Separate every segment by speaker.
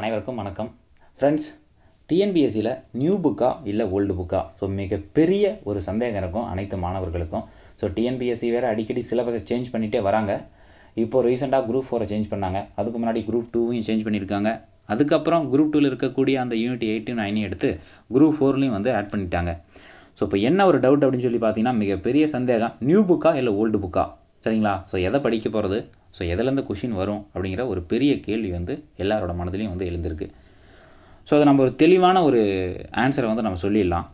Speaker 1: அனைவருக்கும் வணக்கம் friends டிஎன்பிஎஸ்சியில் new புக்கா இல்லை ஓல்டு புக்கா ஸோ மிகப்பெரிய ஒரு சந்தேகம் இருக்கும் அனைத்து மாணவர்களுக்கும் ஸோ டிஎன்பிஎஸ்சி வேறு அடிக்கடி சிலபஸை சேஞ்ச் பண்ணிகிட்டே வராங்க இப்போது ரீசெண்டாக குரூப் ஃபோரை சேஞ்ச் பண்ணாங்க அதுக்கு முன்னாடி குரூப் டூவையும் சேஞ்ச் பண்ணியிருக்காங்க அதுக்கப்புறம் குரூப் டூவில் இருக்கக்கூடிய அந்த யூனிட் எயிட்டும் நைனையும் எடுத்து குரூப் ஃபோர்லேயும் வந்து ஆட் பண்ணிட்டாங்க ஸோ இப்போ என்ன ஒரு டவுட் அப்படின்னு சொல்லி பார்த்தீங்கன்னா மிகப்பெரிய சந்தேகம் நியூ புக்கா இல்லை ஓல்டு புக்கா சரிங்களா ஸோ எதை படிக்க போகிறது ஸோ எதுலேருந்து கொஷின் வரும் அப்படிங்கிற ஒரு பெரிய கேள்வி வந்து எல்லாரோட மனதிலையும் வந்து எழுந்திருக்கு ஸோ அதை நம்ம ஒரு தெளிவான ஒரு ஆன்சரை வந்து நம்ம சொல்லிடலாம்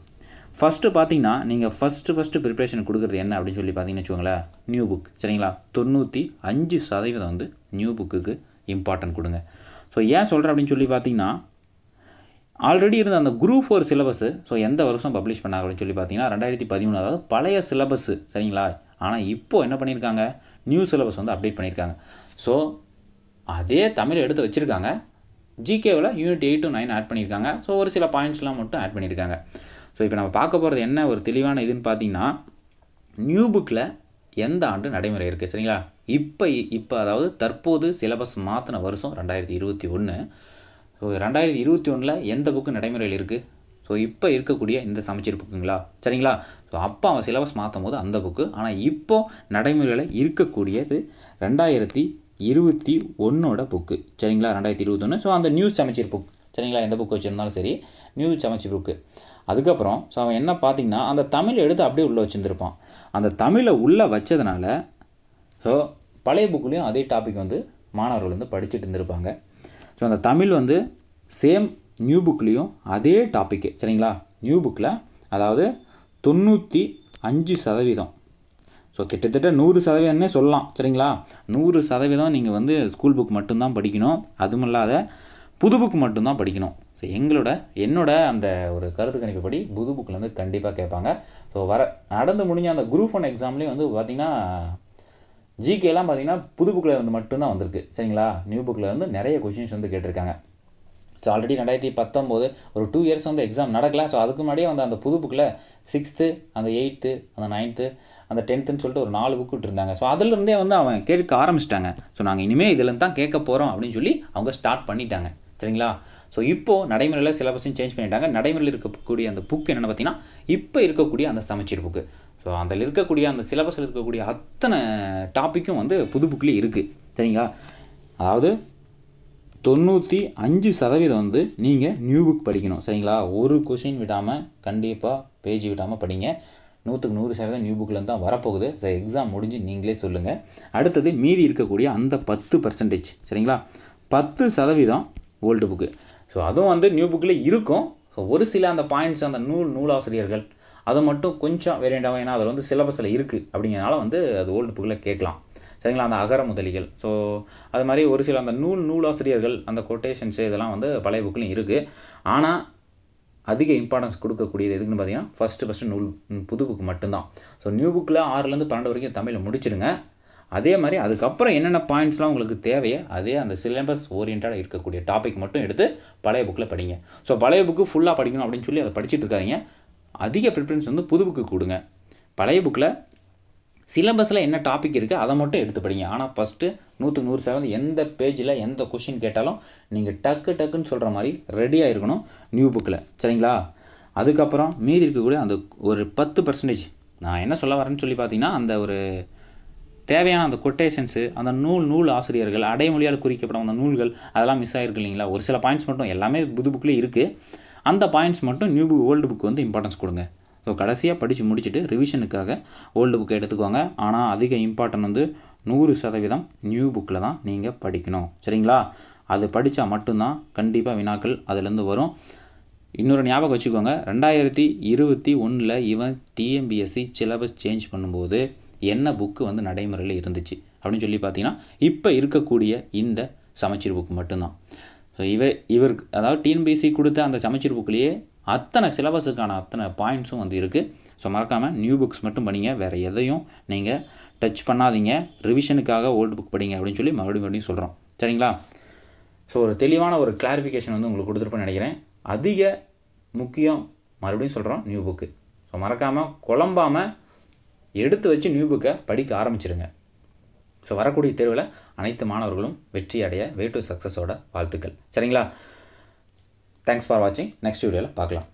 Speaker 1: ஃபஸ்ட்டு பார்த்தீங்கன்னா நீங்கள் ஃபஸ்ட்டு ஃபஸ்ட்டு ப்ரிப்ரேஷன் கொடுக்குறது என்ன அப்படின்னு சொல்லி பார்த்தீங்கன்னு வச்சுக்கோங்களேன் நியூ புக் சரிங்களா தொண்ணூற்றி அஞ்சு சதவீதம் வந்து நியூ புக்குக்கு இம்பார்ட்டன்ட் கொடுங்க ஸோ ஏன் சொல்கிறேன் அப்படின்னு சொல்லி பார்த்தீங்கன்னா ஆல்ரெடி இருந்த அந்த குரூப் ஃபோர் சிலபஸ்ஸு ஸோ எந்த வருஷம் பப்ளிஷ் பண்ணாங்க அப்படின்னு சொல்லி பார்த்தீங்கன்னா ரெண்டாயிரத்தி பதிமூணு அதாவது பழைய சிலபஸ்ஸு சரிங்களா ஆனால் இப்போது என்ன பண்ணியிருக்காங்க நியூ சிலபஸ் வந்து அப்டேட் பண்ணியிருக்காங்க ஸோ அதே தமிழ் எடுத்து வச்சுருக்காங்க ஜிகேவில் unit eight to nine add பண்ணியிருக்காங்க ஸோ ஒரு சில பாயிண்ட்ஸ்லாம் மட்டும் ஆட் பண்ணியிருக்காங்க ஸோ இப்போ நம்ம பார்க்க போகிறது என்ன ஒரு தெளிவான இதுன்னு பார்த்தீங்கன்னா நியூ புக்கில் எந்த ஆண்டு நடைமுறை இருக்குது சரிங்களா இப்போ இப்போ அதாவது தற்போது சிலபஸ் மாற்றின வருஷம் ரெண்டாயிரத்தி இருபத்தி ஒன்று ஸோ ரெண்டாயிரத்தி இருபத்தி ஒன்றில் எந்த புக்கு நடைமுறையில் இருக்குது ஸோ இப்போ இருக்கக்கூடிய இந்த சமச்சீர் புக்குங்களா சரிங்களா ஸோ அப்போ அவன் சிலபஸ் மாற்றும் போது அந்த புக்கு ஆனால் இப்போது நடைமுறையில் இருக்கக்கூடியது ரெண்டாயிரத்தி இருபத்தி ஒன்றோட புக்கு சரிங்களா ரெண்டாயிரத்தி இருபத்தொன்று ஸோ அந்த நியூஸ் சமச்சீர் புக் சரிங்களா எந்த புக் வச்சுருந்தாலும் சரி நியூஸ் சமைச்சி புக்கு அதுக்கப்புறம் ஸோ அவன் என்ன பார்த்திங்கன்னா அந்த தமிழ் எடுத்து அப்படியே உள்ளே வச்சுருந்துருப்பான் அந்த தமிழை உள்ளே வச்சதுனால ஸோ பழைய புக்குலேயும் அதே டாபிக் வந்து மாணவர்கள் வந்து படிச்சுட்டு இருந்திருப்பாங்க ஸோ அந்த தமிழ் வந்து சேம் நியூ புக்லேயும் அதே டாப்பிக்கு சரிங்களா நியூ புக்கில் அதாவது தொண்ணூற்றி அஞ்சு சதவீதம் ஸோ கிட்டத்தட்ட நூறு சதவீதம்னே சொல்லலாம் சரிங்களா நூறு சதவீதம் நீங்கள் வந்து ஸ்கூல் புக் மட்டும்தான் படிக்கணும் அதுவும் இல்லாத புது புக் மட்டும்தான் படிக்கணும் ஸோ எங்களோட என்னோட அந்த ஒரு கருத்து கணிப்புப்படி புது புக்கில் வந்து கண்டிப்பாக கேட்பாங்க ஸோ வர நடந்து முடிஞ்ச அந்த குரூப் ஒன் எக்ஸாம்லேயும் வந்து பார்த்திங்கன்னா ஜிகேலாம் பார்த்திங்கன்னா புது புக்கில் வந்து மட்டும்தான் வந்திருக்கு சரிங்களா நியூ புக்கில் வந்து நிறைய கொஷின்ஸ் வந்து கேட்டிருக்காங்க ஸோ ஆல்ரெடி ரெண்டாயிரத்தி பத்தொம்போது ஒரு டூ இயர்ஸ் வந்து எக்ஸாம் நடக்கல ஸோ அதுக்கு முன்னாடியே வந்து அந்த புது புக்கில் சிக்ஸ்த்து அந்த எயித்து அந்த நைன்த்து அந்த டென்த்துன்னு சொல்லிட்டு ஒரு நாலு புக் விட்டுருந்தாங்க ஸோ அதுலேருந்தே வந்து அவன் கேட்க ஆரம்பிச்சிட்டாங்க ஸோ நாங்கள் இனிமேல் இதுலேருந்து தான் கேட்க போகிறோம் அப்படின்னு சொல்லி அவங்க ஸ்டார்ட் பண்ணிட்டாங்க சரிங்களா ஸோ இப்போது நடைமுறையில் சிலபஸையும் சேஞ்ச் பண்ணிட்டாங்க நடைமுறையில் இருக்கக்கூடிய அந்த புக் என்னென்னு பார்த்தீங்கன்னா இப்போ இருக்கக்கூடிய அந்த சமச்சீர் புக்கு ஸோ அதில் இருக்கக்கூடிய அந்த சிலபஸில் இருக்கக்கூடிய அத்தனை டாப்பிக்கும் வந்து புது புக்லேயே இருக்குது சரிங்களா அதாவது தொண்ணூற்றி அஞ்சு சதவீதம் வந்து நீங்கள் நியூ புக் படிக்கணும் சரிங்களா ஒரு கொஷின் விடாமல் கண்டிப்பாக பேஜ் விடாமல் படிங்க நூற்றுக்கு நூறு சதவீதம் நியூ புக்லேருந்து தான் வரப்போகுது சரி எக்ஸாம் முடிஞ்சு நீங்களே சொல்லுங்கள் அடுத்தது மீதி இருக்கக்கூடிய அந்த பத்து பர்சன்டேஜ் சரிங்களா பத்து சதவீதம் ஓல்டு புக்கு ஸோ அதுவும் வந்து நியூ புக்கில் இருக்கும் ஸோ ஒரு சில அந்த பாயிண்ட்ஸ் அந்த நூல் நூலாசிரியர்கள் அதை மட்டும் கொஞ்சம் வேரியண்டாகும் ஏன்னா அதில் வந்து சிலபஸில் இருக்குது அப்படிங்கிறனால வந்து அது ஓல்டு புக்கில் கேட்கலாம் சரிங்களா அந்த அகர முதலிகள் ஸோ அது மாதிரி ஒரு சில அந்த நூல் நூலாசிரியர்கள் அந்த கொட்டேஷன்ஸு இதெல்லாம் வந்து பழைய புக்லேயும் இருக்குது ஆனால் அதிக இம்பார்ட்டன்ஸ் கொடுக்கக்கூடியது எதுக்குன்னு பார்த்தீங்கன்னா ஃபஸ்ட்டு ஃபஸ்ட்டு நூல் புது புக் மட்டும்தான் ஸோ நியூ புக்கில் ஆறுலேருந்து பன்னெண்டு வரைக்கும் தமிழை முடிச்சிடுங்க அதே மாதிரி அதுக்கப்புறம் என்னென்ன பாயிண்ட்ஸ்லாம் உங்களுக்கு தேவையோ அதே அந்த சிலபஸ் ஓரியன்டாக இருக்கக்கூடிய டாபிக் மட்டும் எடுத்து பழைய புக்கில் படிங்க ஸோ பழைய புக்கு ஃபுல்லாக படிக்கணும் அப்படின்னு சொல்லி அதை படிச்சுட்டு இருக்காதிங்க அதிக ப்ரிஃபரன்ஸ் வந்து புது புக்கு கொடுங்க பழைய புக்கில் சிலபஸில் என்ன டாபிக் இருக்குது அதை மட்டும் எடுத்து படிங்க ஆனால் ஃபஸ்ட்டு நூற்று நூறு சதவீதம் எந்த பேஜில் எந்த கொஷின் கேட்டாலும் நீங்கள் டக்கு டக்குன்னு சொல்கிற மாதிரி ரெடியாக இருக்கணும் நியூ புக்கில் சரிங்களா அதுக்கப்புறம் மீதி இருக்கக்கூடிய அந்த ஒரு பத்து பர்சன்டேஜ் நான் என்ன சொல்ல வரேன்னு சொல்லி பார்த்தீங்கன்னா அந்த ஒரு தேவையான அந்த கொட்டேஷன்ஸு அந்த நூல் நூல் ஆசிரியர்கள் அடைமொழியால் குறிக்கப்படும் அந்த நூல்கள் அதெல்லாம் மிஸ் ஆகிருக்கு இல்லைங்களா ஒரு சில பாயிண்ட்ஸ் மட்டும் எல்லாமே புது புக்கில் இருக்குது அந்த பாயிண்ட்ஸ் மட்டும் நியூ புக் ஓல்டு புக் வந்து இம்பார்ட்டன்ஸ் கொடுங்க ஸோ கடைசியாக படித்து முடிச்சுட்டு ரிவிஷனுக்காக ஓல்டு புக்கை எடுத்துக்கோங்க ஆனால் அதிக இம்பார்ட்டன் வந்து நூறு சதவீதம் நியூ புக்கில் தான் நீங்கள் படிக்கணும் சரிங்களா அது படித்தா மட்டும்தான் கண்டிப்பாக வினாக்கள் அதுலேருந்து வரும் இன்னொரு ஞாபகம் வச்சுக்கோங்க ரெண்டாயிரத்தி இருபத்தி ஒன்றில் இவன் டிஎம்பிஎஸ்சி சிலபஸ் சேஞ்ச் பண்ணும்போது என்ன புக்கு வந்து நடைமுறையில் இருந்துச்சு அப்படின்னு சொல்லி பார்த்தீங்கன்னா இப்போ இருக்கக்கூடிய இந்த சமச்சீர் புக்கு மட்டும்தான் ஸோ இவ இவர் அதாவது டிஎன்பிஎஸ்சி கொடுத்த அந்த சமச்சீர் புக்கிலேயே அத்தனை சிலபஸுக்கான அத்தனை பாயிண்ட்ஸும் வந்து இருக்குது ஸோ மறக்காமல் நியூ புக்ஸ் மட்டும் படிங்க வேறு எதையும் நீங்கள் டச் பண்ணாதீங்க ரிவிஷனுக்காக ஓல்டு புக் படிங்க அப்படின்னு சொல்லி மறுபடியும் மறுபடியும் சொல்கிறோம் சரிங்களா ஸோ ஒரு தெளிவான ஒரு கிளாரிஃபிகேஷன் வந்து உங்களுக்கு கொடுத்துருப்பேன்னு நினைக்கிறேன் அதிக முக்கியம் மறுபடியும் சொல்கிறோம் நியூ புக்கு ஸோ மறக்காமல் குழம்பாமல் எடுத்து வச்சு நியூ புக்கை படிக்க ஆரம்பிச்சிருங்க ஸோ வரக்கூடிய தேர்வில் அனைத்து மாணவர்களும் வெற்றி அடைய வே டு சக்ஸஸோட வாழ்த்துக்கள் சரிங்களா தேங்க்ஸ் ஃபார் வாட்சிங் நெக்ஸ்ட் வீடியோவில் பார்க்கலாம்